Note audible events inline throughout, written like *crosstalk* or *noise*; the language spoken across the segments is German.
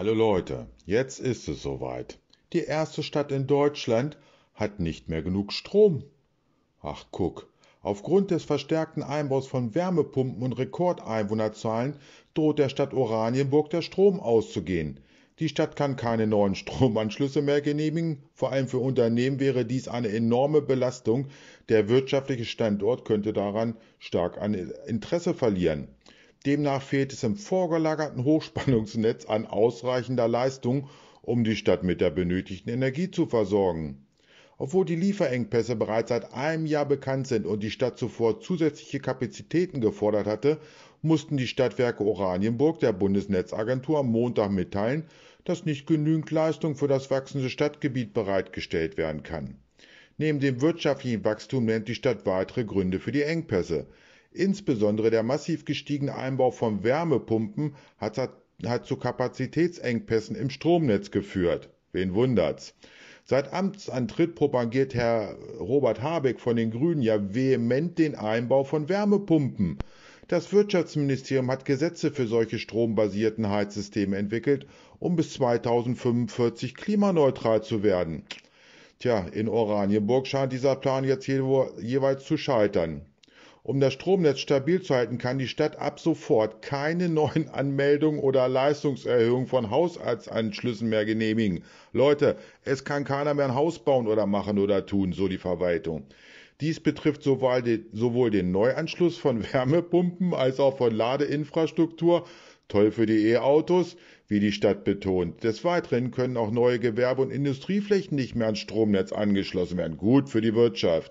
Hallo Leute, jetzt ist es soweit. Die erste Stadt in Deutschland hat nicht mehr genug Strom. Ach guck, aufgrund des verstärkten Einbaus von Wärmepumpen und Rekordeinwohnerzahlen droht der Stadt Oranienburg der Strom auszugehen. Die Stadt kann keine neuen Stromanschlüsse mehr genehmigen. Vor allem für Unternehmen wäre dies eine enorme Belastung. Der wirtschaftliche Standort könnte daran stark an Interesse verlieren. Demnach fehlt es im vorgelagerten Hochspannungsnetz an ausreichender Leistung, um die Stadt mit der benötigten Energie zu versorgen. Obwohl die Lieferengpässe bereits seit einem Jahr bekannt sind und die Stadt zuvor zusätzliche Kapazitäten gefordert hatte, mussten die Stadtwerke Oranienburg der Bundesnetzagentur am Montag mitteilen, dass nicht genügend Leistung für das wachsende Stadtgebiet bereitgestellt werden kann. Neben dem wirtschaftlichen Wachstum nennt die Stadt weitere Gründe für die Engpässe. Insbesondere der massiv gestiegene Einbau von Wärmepumpen hat, hat zu Kapazitätsengpässen im Stromnetz geführt. Wen wundert's? Seit Amtsantritt propagiert Herr Robert Habeck von den Grünen ja vehement den Einbau von Wärmepumpen. Das Wirtschaftsministerium hat Gesetze für solche strombasierten Heizsysteme entwickelt, um bis 2045 klimaneutral zu werden. Tja, in Oranienburg scheint dieser Plan jetzt jeweils zu scheitern. Um das Stromnetz stabil zu halten, kann die Stadt ab sofort keine neuen *laughs* Anmeldungen oder Leistungserhöhungen von Hausarztanschlüssen mehr genehmigen. Leute, es kann keiner mehr ein Haus bauen oder machen oder tun, so die Verwaltung. Dies betrifft sowohl den Neuanschluss von *laughs* Wärmepumpen als auch von Ladeinfrastruktur Toll für die E-Autos, wie die Stadt betont. Des Weiteren können auch neue Gewerbe- und Industrieflächen nicht mehr ans Stromnetz angeschlossen werden. Gut für die Wirtschaft.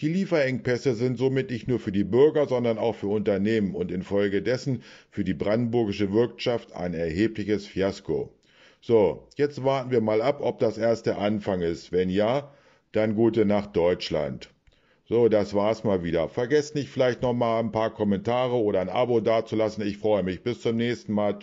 Die Lieferengpässe sind somit nicht nur für die Bürger, sondern auch für Unternehmen und infolgedessen für die brandenburgische Wirtschaft ein erhebliches Fiasko. So, jetzt warten wir mal ab, ob das erst der Anfang ist. Wenn ja, dann gute Nacht Deutschland. So, das war's mal wieder. Vergesst nicht, vielleicht nochmal ein paar Kommentare oder ein Abo dazulassen. Ich freue mich. Bis zum nächsten Mal. Ciao.